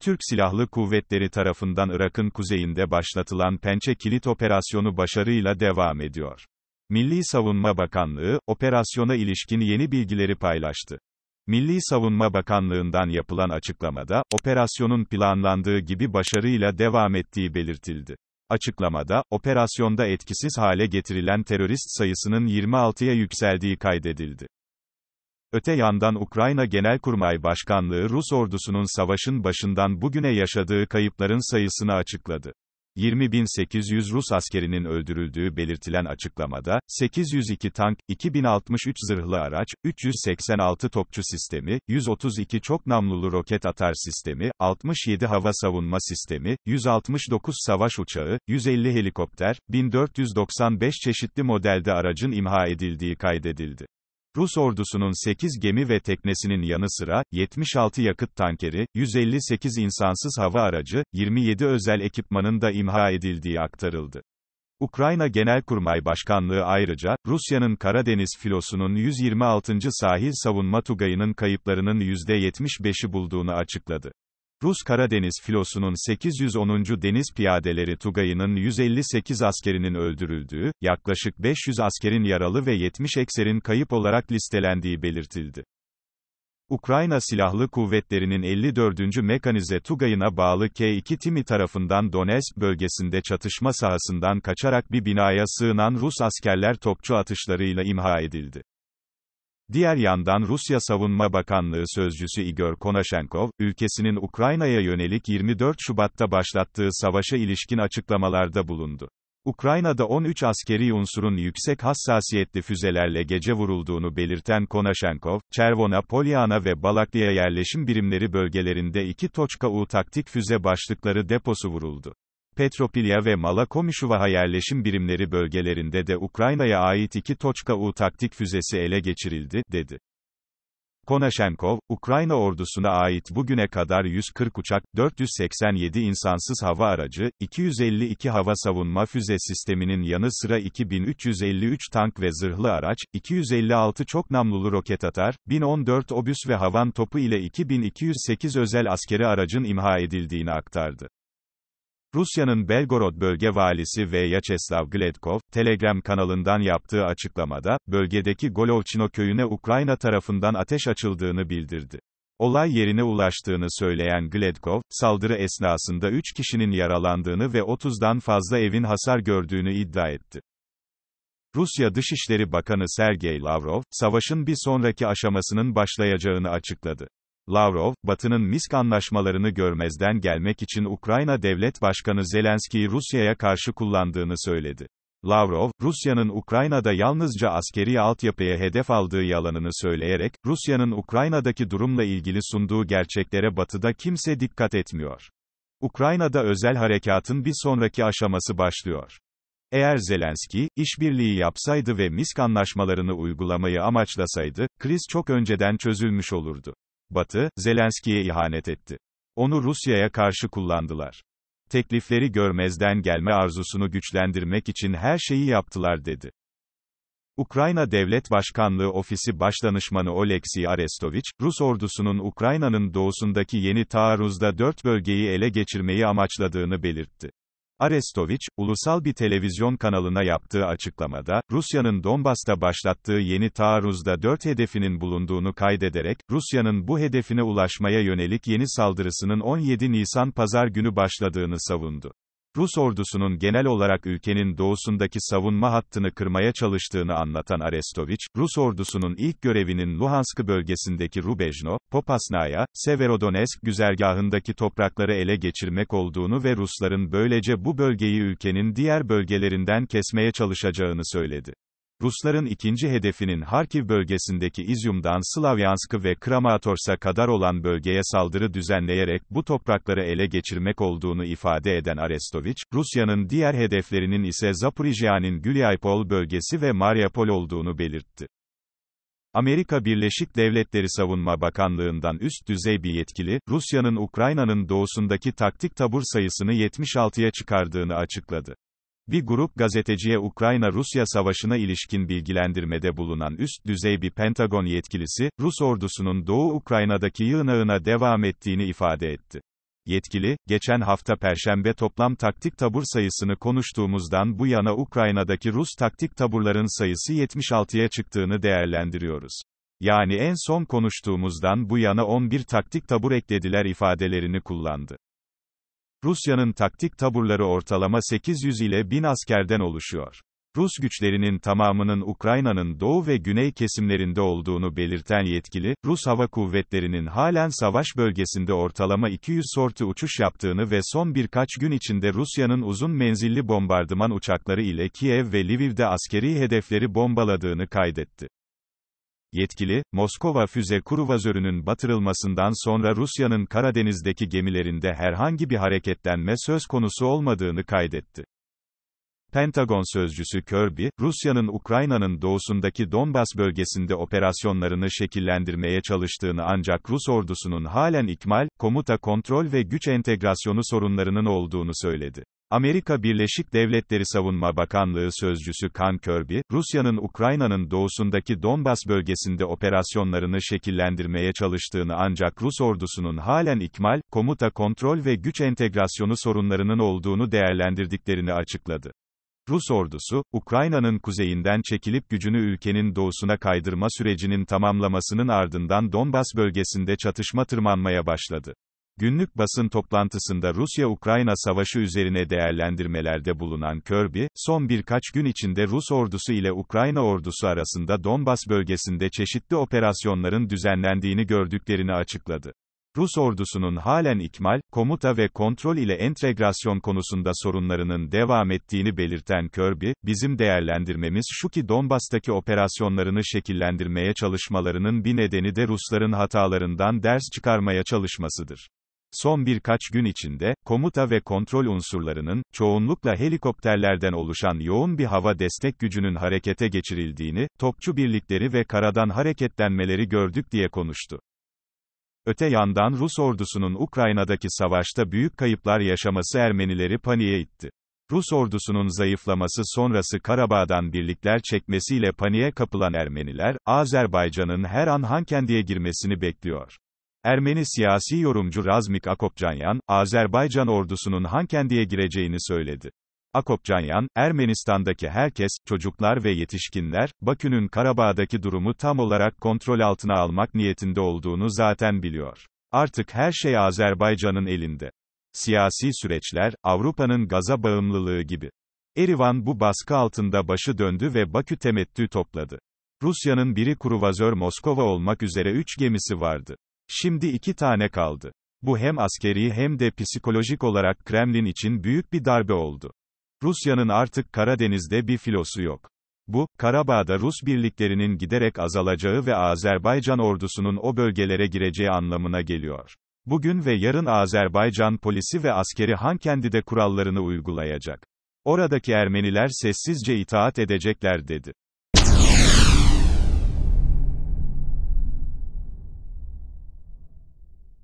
Türk Silahlı Kuvvetleri tarafından Irak'ın kuzeyinde başlatılan Pençe Kilit Operasyonu başarıyla devam ediyor. Milli Savunma Bakanlığı, operasyona ilişkin yeni bilgileri paylaştı. Milli Savunma Bakanlığı'ndan yapılan açıklamada, operasyonun planlandığı gibi başarıyla devam ettiği belirtildi. Açıklamada, operasyonda etkisiz hale getirilen terörist sayısının 26'ya yükseldiği kaydedildi. Öte yandan Ukrayna Genelkurmay Başkanlığı Rus ordusunun savaşın başından bugüne yaşadığı kayıpların sayısını açıkladı. 20.800 Rus askerinin öldürüldüğü belirtilen açıklamada, 802 tank, 2063 zırhlı araç, 386 topçu sistemi, 132 çok namlulu roket atar sistemi, 67 hava savunma sistemi, 169 savaş uçağı, 150 helikopter, 1495 çeşitli modelde aracın imha edildiği kaydedildi. Rus ordusunun 8 gemi ve teknesinin yanı sıra, 76 yakıt tankeri, 158 insansız hava aracı, 27 özel ekipmanın da imha edildiği aktarıldı. Ukrayna Genelkurmay Başkanlığı ayrıca, Rusya'nın Karadeniz filosunun 126. Sahil Savunma Tugayı'nın kayıplarının %75'i bulduğunu açıkladı. Rus Karadeniz filosunun 810. Deniz Piyadeleri Tugayı'nın 158 askerinin öldürüldüğü, yaklaşık 500 askerin yaralı ve 70 ekserin kayıp olarak listelendiği belirtildi. Ukrayna Silahlı Kuvvetleri'nin 54. Mekanize Tugayı'na bağlı K2 Timi tarafından Donetsk bölgesinde çatışma sahasından kaçarak bir binaya sığınan Rus askerler topçu atışlarıyla imha edildi. Diğer yandan Rusya Savunma Bakanlığı sözcüsü Igor Konashenkov, ülkesinin Ukrayna'ya yönelik 24 Şubat'ta başlattığı savaşa ilişkin açıklamalarda bulundu. Ukrayna'da 13 askeri unsurun yüksek hassasiyetli füzelerle gece vurulduğunu belirten Konashenkov, Çervona, Polyana ve Balaklı'ya yerleşim birimleri bölgelerinde iki Toçka-U taktik füze başlıkları deposu vuruldu. Petropilya ve Malakomişuvaha yerleşim birimleri bölgelerinde de Ukrayna'ya ait iki Toçka-U taktik füzesi ele geçirildi, dedi. Konaşenkov, Ukrayna ordusuna ait bugüne kadar 140 uçak, 487 insansız hava aracı, 252 hava savunma füze sisteminin yanı sıra 2353 tank ve zırhlı araç, 256 çok namlulu roket atar, 1014 obüs ve havan topu ile 2208 özel askeri aracın imha edildiğini aktardı. Rusya'nın Belgorod bölge valisi ve Vyacheslav Gledkov, Telegram kanalından yaptığı açıklamada, bölgedeki Golovçino köyüne Ukrayna tarafından ateş açıldığını bildirdi. Olay yerine ulaştığını söyleyen Gledkov, saldırı esnasında 3 kişinin yaralandığını ve 30'dan fazla evin hasar gördüğünü iddia etti. Rusya Dışişleri Bakanı Sergey Lavrov, savaşın bir sonraki aşamasının başlayacağını açıkladı. Lavrov, Batı'nın Misk anlaşmalarını görmezden gelmek için Ukrayna Devlet Başkanı Zelenski'yi Rusya'ya karşı kullandığını söyledi. Lavrov, Rusya'nın Ukrayna'da yalnızca askeri altyapıya hedef aldığı yalanını söyleyerek, Rusya'nın Ukrayna'daki durumla ilgili sunduğu gerçeklere Batı'da kimse dikkat etmiyor. Ukrayna'da özel harekatın bir sonraki aşaması başlıyor. Eğer Zelenski, işbirliği yapsaydı ve Misk anlaşmalarını uygulamayı amaçlasaydı, kriz çok önceden çözülmüş olurdu. Batı, Zelenski'ye ihanet etti. Onu Rusya'ya karşı kullandılar. Teklifleri görmezden gelme arzusunu güçlendirmek için her şeyi yaptılar dedi. Ukrayna Devlet Başkanlığı Ofisi Başdanışmanı Oleksiy Arestoviç, Rus ordusunun Ukrayna'nın doğusundaki yeni taarruzda dört bölgeyi ele geçirmeyi amaçladığını belirtti. Arestoviç, ulusal bir televizyon kanalına yaptığı açıklamada, Rusya'nın Donbas'ta başlattığı yeni taarruzda dört hedefinin bulunduğunu kaydederek, Rusya'nın bu hedefine ulaşmaya yönelik yeni saldırısının 17 Nisan pazar günü başladığını savundu. Rus ordusunun genel olarak ülkenin doğusundaki savunma hattını kırmaya çalıştığını anlatan Arestoviç, Rus ordusunun ilk görevinin Luhansk bölgesindeki Rubejno, Popasnaya, Severodonetsk güzergahındaki toprakları ele geçirmek olduğunu ve Rusların böylece bu bölgeyi ülkenin diğer bölgelerinden kesmeye çalışacağını söyledi. Rusların ikinci hedefinin Harkiv bölgesindeki İzyum'dan Slavyansk'ı ve Kramators'a kadar olan bölgeye saldırı düzenleyerek bu toprakları ele geçirmek olduğunu ifade eden Arestoviç, Rusya'nın diğer hedeflerinin ise Zaporijya'nın Gülyaypol bölgesi ve Mariupol olduğunu belirtti. Amerika Birleşik Devletleri Savunma Bakanlığından üst düzey bir yetkili, Rusya'nın Ukrayna'nın doğusundaki taktik tabur sayısını 76'ya çıkardığını açıkladı. Bir grup gazeteciye Ukrayna-Rusya savaşına ilişkin bilgilendirmede bulunan üst düzey bir Pentagon yetkilisi, Rus ordusunun Doğu Ukrayna'daki yığınağına devam ettiğini ifade etti. Yetkili, geçen hafta Perşembe toplam taktik tabur sayısını konuştuğumuzdan bu yana Ukrayna'daki Rus taktik taburların sayısı 76'ya çıktığını değerlendiriyoruz. Yani en son konuştuğumuzdan bu yana 11 taktik tabur eklediler ifadelerini kullandı. Rusya'nın taktik taburları ortalama 800 ile 1000 askerden oluşuyor. Rus güçlerinin tamamının Ukrayna'nın doğu ve güney kesimlerinde olduğunu belirten yetkili, Rus Hava Kuvvetleri'nin halen savaş bölgesinde ortalama 200 sortu uçuş yaptığını ve son birkaç gün içinde Rusya'nın uzun menzilli bombardıman uçakları ile Kiev ve Lviv'de askeri hedefleri bombaladığını kaydetti yetkili, Moskova füze kuruvazörünün batırılmasından sonra Rusya'nın Karadeniz'deki gemilerinde herhangi bir hareketlenme söz konusu olmadığını kaydetti. Pentagon sözcüsü Kirby, Rusya'nın Ukrayna'nın doğusundaki Donbas bölgesinde operasyonlarını şekillendirmeye çalıştığını ancak Rus ordusunun halen ikmal, komuta kontrol ve güç entegrasyonu sorunlarının olduğunu söyledi. Amerika Birleşik Devletleri Savunma Bakanlığı sözcüsü Kan Kirby, Rusya'nın Ukrayna'nın doğusundaki Donbas bölgesinde operasyonlarını şekillendirmeye çalıştığını ancak Rus ordusunun halen ikmal, komuta kontrol ve güç entegrasyonu sorunlarının olduğunu değerlendirdiklerini açıkladı. Rus ordusu, Ukrayna'nın kuzeyinden çekilip gücünü ülkenin doğusuna kaydırma sürecinin tamamlamasının ardından Donbas bölgesinde çatışma tırmanmaya başladı. Günlük basın toplantısında Rusya-Ukrayna savaşı üzerine değerlendirmelerde bulunan Kirby, son birkaç gün içinde Rus ordusu ile Ukrayna ordusu arasında Donbas bölgesinde çeşitli operasyonların düzenlendiğini gördüklerini açıkladı. Rus ordusunun halen ikmal, komuta ve kontrol ile entegrasyon konusunda sorunlarının devam ettiğini belirten Kirby, bizim değerlendirmemiz şu ki Donbas'taki operasyonlarını şekillendirmeye çalışmalarının bir nedeni de Rusların hatalarından ders çıkarmaya çalışmasıdır. Son birkaç gün içinde, komuta ve kontrol unsurlarının, çoğunlukla helikopterlerden oluşan yoğun bir hava destek gücünün harekete geçirildiğini, topçu birlikleri ve karadan hareketlenmeleri gördük diye konuştu. Öte yandan Rus ordusunun Ukrayna'daki savaşta büyük kayıplar yaşaması Ermenileri paniğe itti. Rus ordusunun zayıflaması sonrası Karabağ'dan birlikler çekmesiyle paniğe kapılan Ermeniler, Azerbaycan'ın her an Hankendi'ye girmesini bekliyor. Ermeni siyasi yorumcu Razmik Akopcanyan, Azerbaycan ordusunun Hankendi'ye gireceğini söyledi. Akopcanyan, Ermenistan'daki herkes, çocuklar ve yetişkinler, Bakü'nün Karabağ'daki durumu tam olarak kontrol altına almak niyetinde olduğunu zaten biliyor. Artık her şey Azerbaycan'ın elinde. Siyasi süreçler, Avrupa'nın gaza bağımlılığı gibi. Erivan bu baskı altında başı döndü ve Bakü temettü topladı. Rusya'nın biri kuruvazör Moskova olmak üzere 3 gemisi vardı. Şimdi iki tane kaldı. Bu hem askeri hem de psikolojik olarak Kremlin için büyük bir darbe oldu. Rusya'nın artık Karadeniz'de bir filosu yok. Bu, Karabağ'da Rus birliklerinin giderek azalacağı ve Azerbaycan ordusunun o bölgelere gireceği anlamına geliyor. Bugün ve yarın Azerbaycan polisi ve askeri Hankendi'de kurallarını uygulayacak. Oradaki Ermeniler sessizce itaat edecekler dedi.